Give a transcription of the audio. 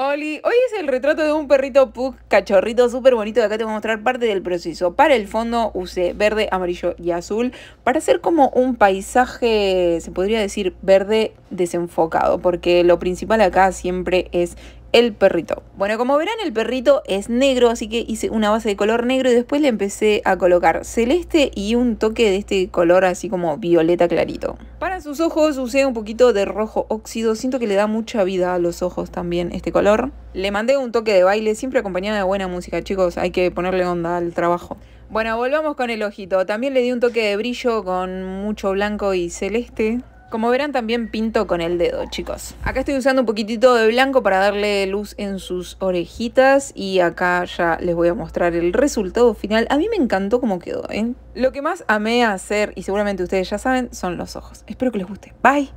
Oli, hoy es el retrato de un perrito pug cachorrito súper bonito. Acá te voy a mostrar parte del proceso. Para el fondo usé verde, amarillo y azul para hacer como un paisaje, se podría decir, verde desenfocado, porque lo principal acá siempre es el perrito. Bueno, como verán, el perrito es negro, así que hice una base de color negro y después le empecé a colocar celeste y un toque de este color así como violeta clarito. Para sus ojos usé un poquito de rojo óxido, siento que le da mucha vida a los ojos también este color. Le mandé un toque de baile, siempre acompañado de buena música, chicos, hay que ponerle onda al trabajo. Bueno, volvamos con el ojito. También le di un toque de brillo con mucho blanco y celeste. Como verán también pinto con el dedo, chicos. Acá estoy usando un poquitito de blanco para darle luz en sus orejitas y acá ya les voy a mostrar el resultado final. A mí me encantó cómo quedó, ¿eh? Lo que más amé hacer, y seguramente ustedes ya saben, son los ojos. Espero que les guste. Bye.